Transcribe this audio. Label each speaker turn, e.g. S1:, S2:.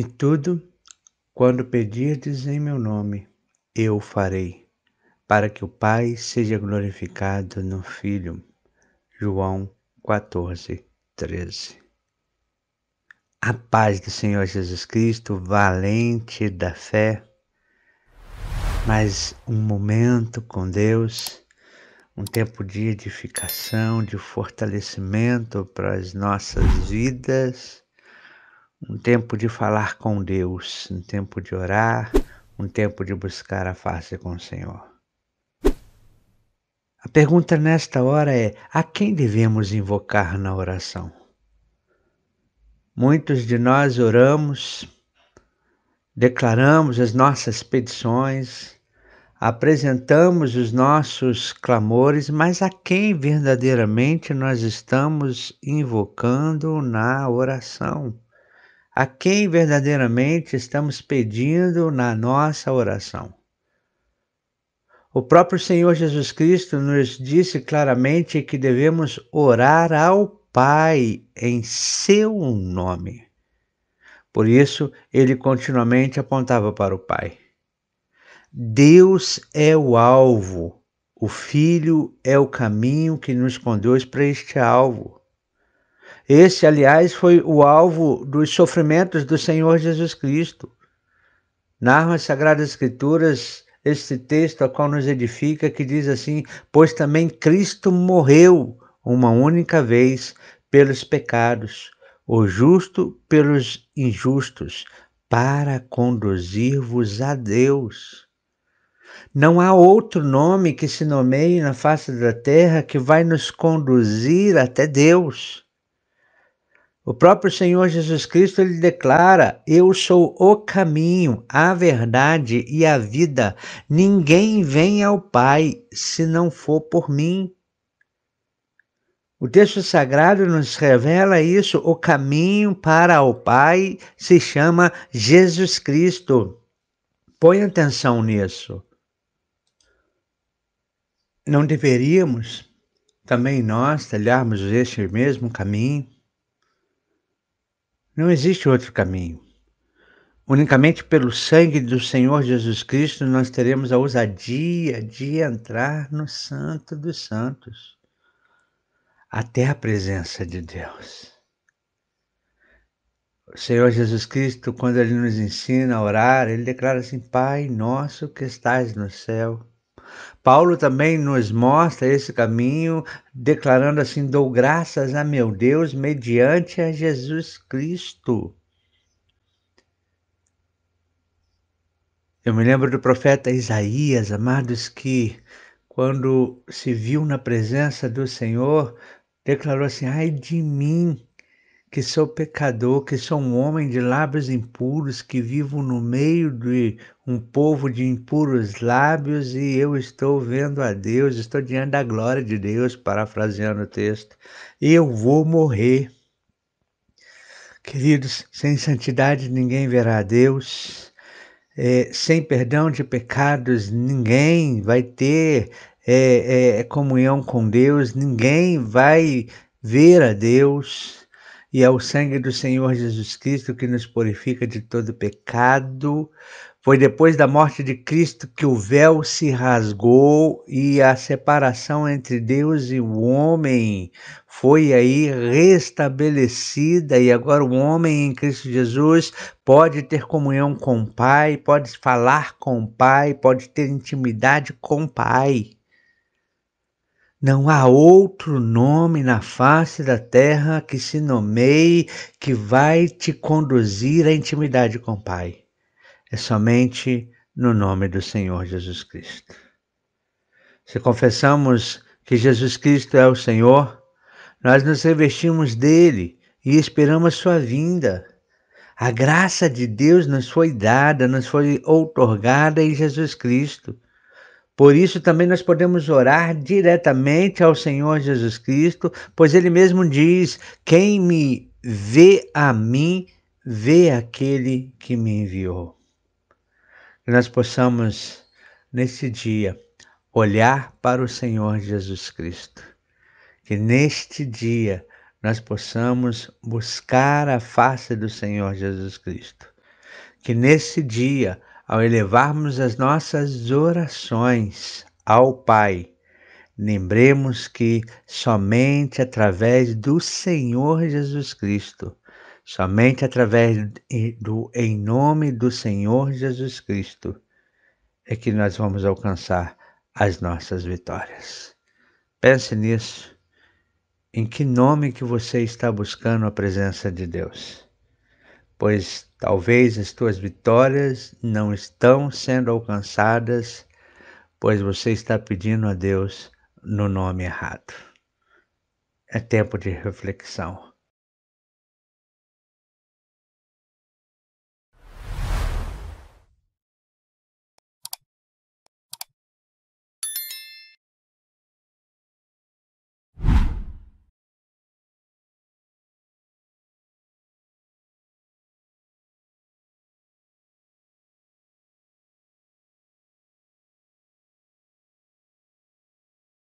S1: E tudo, quando pedirdes em meu nome, eu o farei, para que o Pai seja glorificado no Filho. João 14, 13. A paz do Senhor Jesus Cristo, valente da fé, mais um momento com Deus, um tempo de edificação, de fortalecimento para as nossas vidas um tempo de falar com Deus, um tempo de orar, um tempo de buscar a face com o Senhor. A pergunta nesta hora é: a quem devemos invocar na oração? Muitos de nós oramos, declaramos as nossas petições, apresentamos os nossos clamores, mas a quem verdadeiramente nós estamos invocando na oração? a quem verdadeiramente estamos pedindo na nossa oração. O próprio Senhor Jesus Cristo nos disse claramente que devemos orar ao Pai em seu nome. Por isso, ele continuamente apontava para o Pai. Deus é o alvo, o Filho é o caminho que nos conduz para este alvo. Esse, aliás, foi o alvo dos sofrimentos do Senhor Jesus Cristo. Narram as Sagradas Escrituras este texto a qual nos edifica, que diz assim: Pois também Cristo morreu uma única vez pelos pecados, o justo pelos injustos, para conduzir-vos a Deus. Não há outro nome que se nomeie na face da terra que vai nos conduzir até Deus. O próprio Senhor Jesus Cristo ele declara: Eu sou o caminho, a verdade e a vida. Ninguém vem ao Pai se não for por mim. O texto sagrado nos revela isso. O caminho para o Pai se chama Jesus Cristo. Põe atenção nisso. Não deveríamos também nós trilharmos este mesmo caminho? Não existe outro caminho. Unicamente pelo sangue do Senhor Jesus Cristo nós teremos a ousadia de entrar no Santo dos Santos até a presença de Deus. O Senhor Jesus Cristo, quando ele nos ensina a orar, ele declara assim: Pai nosso que estás no céu, Paulo também nos mostra esse caminho, declarando assim: dou graças a meu Deus mediante a Jesus Cristo. Eu me lembro do profeta Isaías, amados, que quando se viu na presença do Senhor, declarou assim: ai de mim, que sou pecador, que sou um homem de lábios impuros, que vivo no meio de um povo de impuros lábios e eu estou vendo a Deus, estou diante da glória de Deus, parafraseando o texto. Eu vou morrer. Queridos, sem santidade ninguém verá a Deus. É, sem perdão de pecados, ninguém vai ter é, é, é comunhão com Deus, ninguém vai ver a Deus e ao é sangue do Senhor Jesus Cristo que nos purifica de todo pecado. Foi depois da morte de Cristo que o véu se rasgou e a separação entre Deus e o homem foi aí restabelecida e agora o homem em Cristo Jesus pode ter comunhão com o Pai, pode falar com o Pai, pode ter intimidade com o Pai. Não há outro nome na face da terra que se nomeie que vai te conduzir à intimidade com o Pai. É somente no nome do Senhor Jesus Cristo. Se confessamos que Jesus Cristo é o Senhor, nós nos revestimos dele e esperamos sua vinda. A graça de Deus nos foi dada, nos foi outorgada em Jesus Cristo. Por isso também nós podemos orar diretamente ao Senhor Jesus Cristo, pois ele mesmo diz: Quem me vê a mim, vê aquele que me enviou. Que nós possamos, nesse dia, olhar para o Senhor Jesus Cristo. Que neste dia nós possamos buscar a face do Senhor Jesus Cristo. Que nesse dia ao elevarmos as nossas orações ao Pai, lembremos que somente através do Senhor Jesus Cristo, somente através do em nome do Senhor Jesus Cristo, é que nós vamos alcançar as nossas vitórias. Pense nisso. Em que nome que você está buscando a presença de Deus? pois talvez as tuas vitórias não estão sendo alcançadas, pois você está pedindo a Deus no nome errado. É tempo de reflexão.